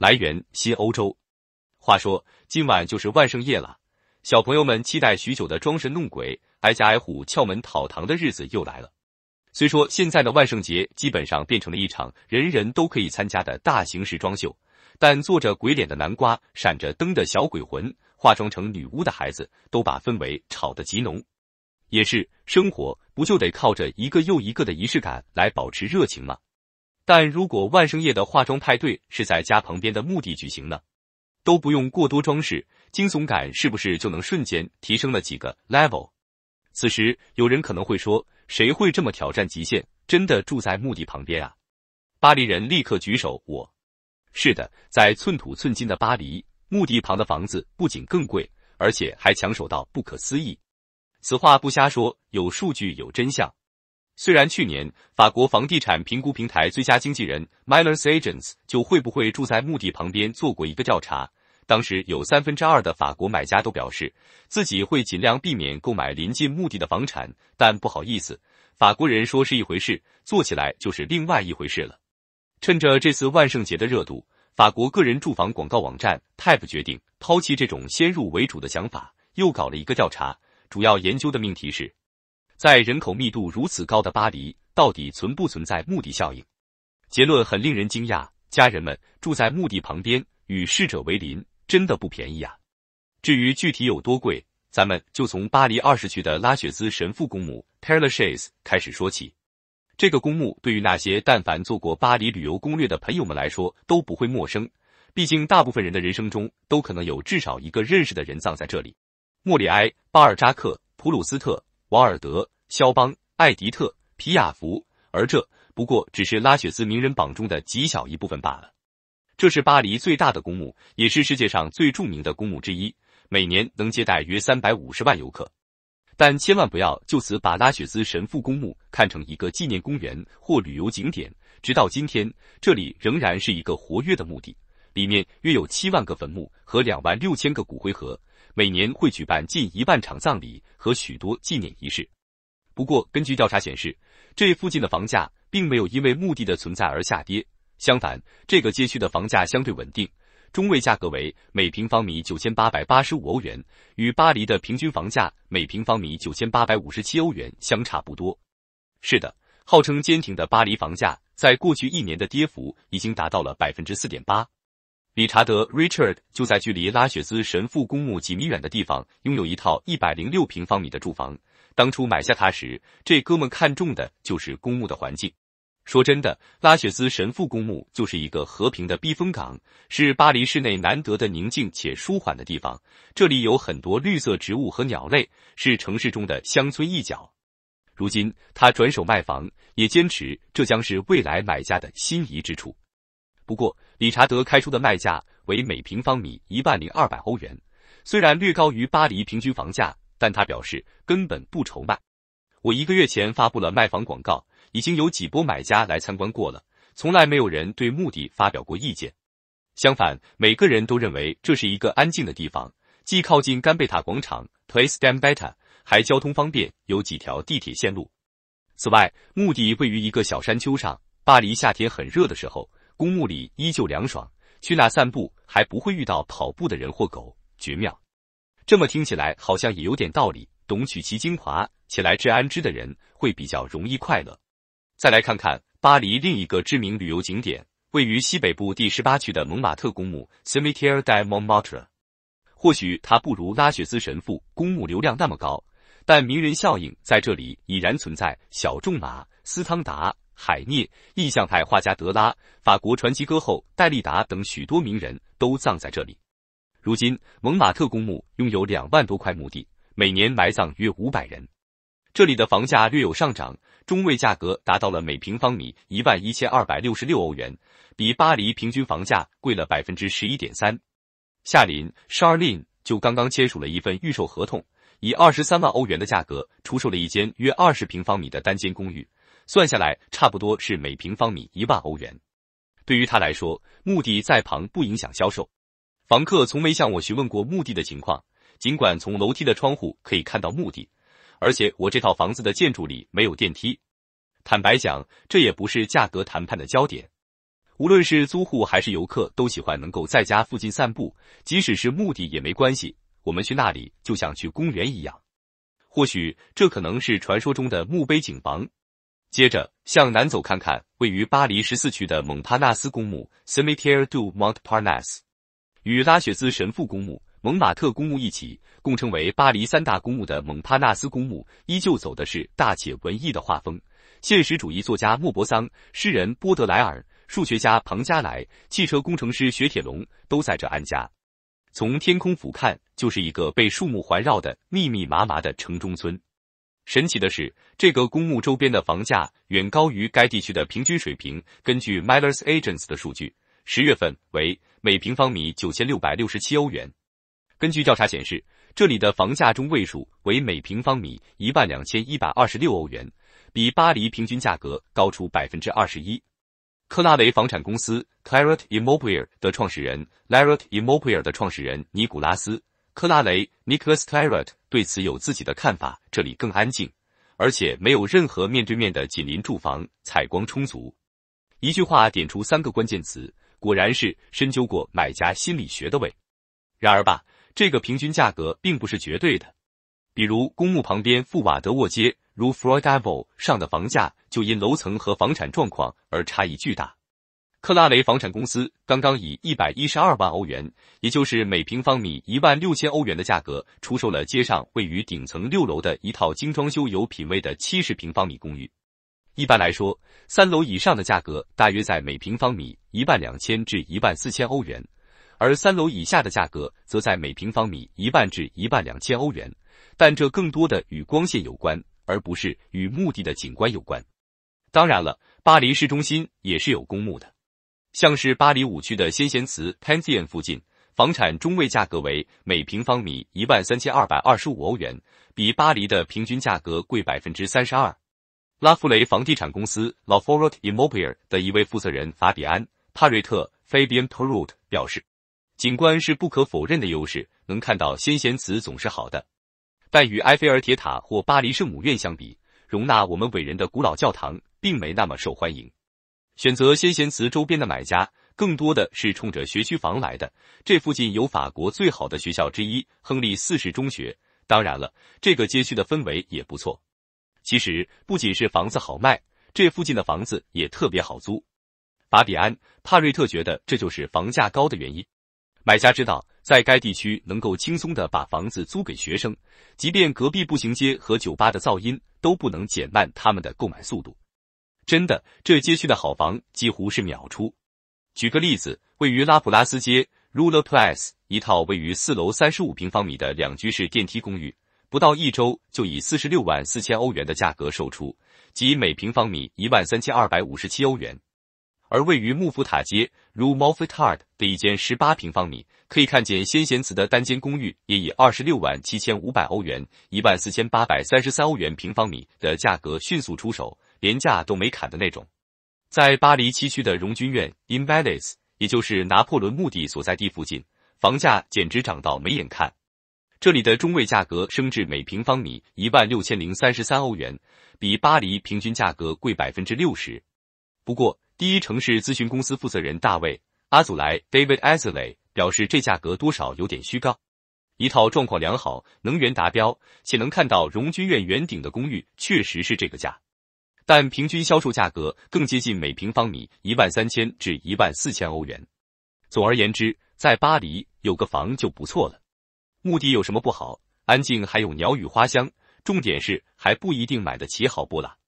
来源：新欧洲。话说，今晚就是万圣夜了，小朋友们期待许久的装神弄鬼、挨家挨户敲门讨糖的日子又来了。虽说现在的万圣节基本上变成了一场人人都可以参加的大型时装秀，但做着鬼脸的南瓜、闪着灯的小鬼魂、化妆成女巫的孩子，都把氛围炒得极浓。也是，生活不就得靠着一个又一个的仪式感来保持热情吗？但如果万圣夜的化妆派对是在家旁边的墓地举行呢？都不用过多装饰，惊悚感是不是就能瞬间提升了几个 level？此时有人可能会说，谁会这么挑战极限？真的住在墓地旁边啊？巴黎人立刻举手，我是的，在寸土寸金的巴黎，墓地旁的房子不仅更贵，而且还抢手到不可思议。此话不瞎说，有数据有真相。虽然去年，法国房地产评估平台最佳经纪人 Millers Agents 就会不会住在墓地旁边做过一个调查，当时有三分之二的法国买家都表示自己会尽量避免购买临近墓地的房产，但不好意思，法国人说是一回事，做起来就是另外一回事了。趁着这次万圣节的热度，法国个人住房广告网站 Type 决定抛弃这种先入为主的想法，又搞了一个调查，主要研究的命题是。在人口密度如此高的巴黎，到底存不存在墓地效应？结论很令人惊讶。家人们住在墓地旁边，与逝者为邻，真的不便宜啊！至于具体有多贵，咱们就从巴黎二十区的拉雪兹神父公墓 （Père Lachaise） 开始说起。这个公墓对于那些但凡做过巴黎旅游攻略的朋友们来说都不会陌生，毕竟大部分人的人生中都可能有至少一个认识的人葬在这里。莫里埃、巴尔扎克、普鲁斯特。瓦尔德、肖邦、艾迪特、皮亚福，而这不过只是拉雪兹名人榜中的极小一部分罢了。这是巴黎最大的公墓，也是世界上最著名的公墓之一，每年能接待约三百五十万游客。但千万不要就此把拉雪兹神父公墓看成一个纪念公园或旅游景点。直到今天，这里仍然是一个活跃的墓地，里面约有七万个坟墓和两万六千个骨灰盒。每年会举办近一万场葬礼和许多纪念仪式。不过，根据调查显示，这附近的房价并没有因为墓地的存在而下跌，相反，这个街区的房价相对稳定，中位价格为每平方米九千八百八十五欧元，与巴黎的平均房价每平方米九千八百五十七欧元相差不多。是的，号称坚挺的巴黎房价，在过去一年的跌幅已经达到了百分之四点八。理查德 （Richard） 就在距离拉雪兹神父公墓几米远的地方拥有一套一百零六平方米的住房。当初买下它时，这哥们看中的就是公墓的环境。说真的，拉雪兹神父公墓就是一个和平的避风港，是巴黎市内难得的宁静且舒缓的地方。这里有很多绿色植物和鸟类，是城市中的乡村一角。如今他转手卖房，也坚持这将是未来买家的心仪之处。不过，理查德开出的卖价为每平方米一万零二百欧元，虽然略高于巴黎平均房价，但他表示根本不愁卖。我一个月前发布了卖房广告，已经有几波买家来参观过了，从来没有人对目的发表过意见。相反，每个人都认为这是一个安静的地方，既靠近甘贝塔广场 （Place d a m b e t t a 还交通方便，有几条地铁线路。此外，目地位于一个小山丘上，巴黎夏天很热的时候。公墓里依旧凉爽，去那散步还不会遇到跑步的人或狗，绝妙。这么听起来好像也有点道理，懂取其精华，且来之安之的人会比较容易快乐。再来看看巴黎另一个知名旅游景点，位于西北部第十八区的蒙马特公墓 （Cimetière de Montmartre）。或许它不如拉雪兹神父公墓流量那么高，但名人效应在这里已然存在。小众马斯汤达。海涅、印象派画家德拉、法国传奇歌后戴利达等许多名人都葬在这里。如今，蒙马特公墓拥有两万多块墓地，每年埋葬约五百人。这里的房价略有上涨，中位价格达到了每平方米一万一千二百六十六欧元，比巴黎平均房价贵了百分之十一点三。夏林 （Charline） 就刚刚签署了一份预售合同，以二十三万欧元的价格出售了一间约二十平方米的单间公寓。算下来差不多是每平方米一万欧元。对于他来说，墓地在旁不影响销售。房客从没向我询问过墓地的情况，尽管从楼梯的窗户可以看到墓地，而且我这套房子的建筑里没有电梯。坦白讲，这也不是价格谈判的焦点。无论是租户还是游客，都喜欢能够在家附近散步，即使是墓地也没关系。我们去那里就像去公园一样。或许这可能是传说中的墓碑景房。接着向南走，看看位于巴黎十四区的蒙帕纳斯公墓 （Cimetière du Montparnasse），与拉雪兹神父公墓、蒙马特公墓一起，共称为巴黎三大公墓的蒙帕纳斯公墓，依旧走的是大且文艺的画风。现实主义作家莫泊桑、诗人波德莱尔、数学家庞加莱、汽车工程师雪铁龙都在这安家。从天空俯瞰，就是一个被树木环绕的密密麻麻的城中村。神奇的是，这个公墓周边的房价远高于该地区的平均水平。根据 m i l l e r s Agents 的数据，十月份为每平方米九千六百六十七欧元。根据调查显示，这里的房价中位数为每平方米一万两千一百二十六欧元，比巴黎平均价格高出百分之二十一。克拉雷房产公司 Claret Immobilier 的创始人 Claret Immobilier 的创始人尼古拉斯。克拉雷 Nicholas Claret 对此有自己的看法。这里更安静，而且没有任何面对面的紧邻住房，采光充足。一句话点出三个关键词，果然是深究过买家心理学的味。然而吧，这个平均价格并不是绝对的。比如公墓旁边富瓦德沃街如 f r e y d a v i l l e 上的房价，就因楼层和房产状况而差异巨大。克拉雷房产公司刚刚以一百一十二万欧元，也就是每平方米一万六千欧元的价格，出售了街上位于顶层六楼的一套精装修、有品位的七十平方米公寓。一般来说，三楼以上的价格大约在每平方米一万两千至一万四千欧元，而三楼以下的价格则在每平方米一万至一万两千欧元。但这更多的与光线有关，而不是与目的的景观有关。当然了，巴黎市中心也是有公墓的。像是巴黎五区的先贤祠 （Pantheon） 附近，房产中位价格为每平方米一万三千二百二十五欧元，比巴黎的平均价格贵百分之三十二。拉夫雷房地产公司 l a f o r e t Immobilier） 的一位负责人法比安·帕瑞特 f a b i a n p e r r t 表示：“景观是不可否认的优势，能看到先贤祠总是好的。但与埃菲尔铁塔或巴黎圣母院相比，容纳我们伟人的古老教堂并没那么受欢迎。”选择先贤祠周边的买家，更多的是冲着学区房来的。这附近有法国最好的学校之一——亨利四世中学。当然了，这个街区的氛围也不错。其实，不仅是房子好卖，这附近的房子也特别好租。巴比安·帕瑞特觉得，这就是房价高的原因。买家知道，在该地区能够轻松的把房子租给学生，即便隔壁步行街和酒吧的噪音都不能减慢他们的购买速度。真的，这街区的好房几乎是秒出。举个例子，位于拉普拉斯街 （Rue l r p l a c e 一套位于四楼三十五平方米的两居室电梯公寓，不到一周就以四十六万四千欧元的价格售出，即每平方米一万三千二百五十七欧元。而位于穆夫塔街 r u m o f f a t 的一间十八平方米、可以看见先贤祠的单间公寓，也以二十六万七千五百欧元、一万四千八百三十三欧元平方米的价格迅速出手。廉价都没砍的那种，在巴黎七区的荣军院 i n v a l i d s 也就是拿破仑墓地所在地附近，房价简直涨到没眼看。这里的中位价格升至每平方米一万六千零三十三欧元，比巴黎平均价格贵百分之六十。不过，第一城市咨询公司负责人大卫·阿祖莱 （David a z l e y 表示，这价格多少有点虚高。一套状况良好、能源达标且能看到荣军院圆顶的公寓，确实是这个价。但平均销售价格更接近每平方米一万三千至一万四千欧元。总而言之，在巴黎有个房就不错了。目的有什么不好？安静，还有鸟语花香。重点是还不一定买得起，好不啦？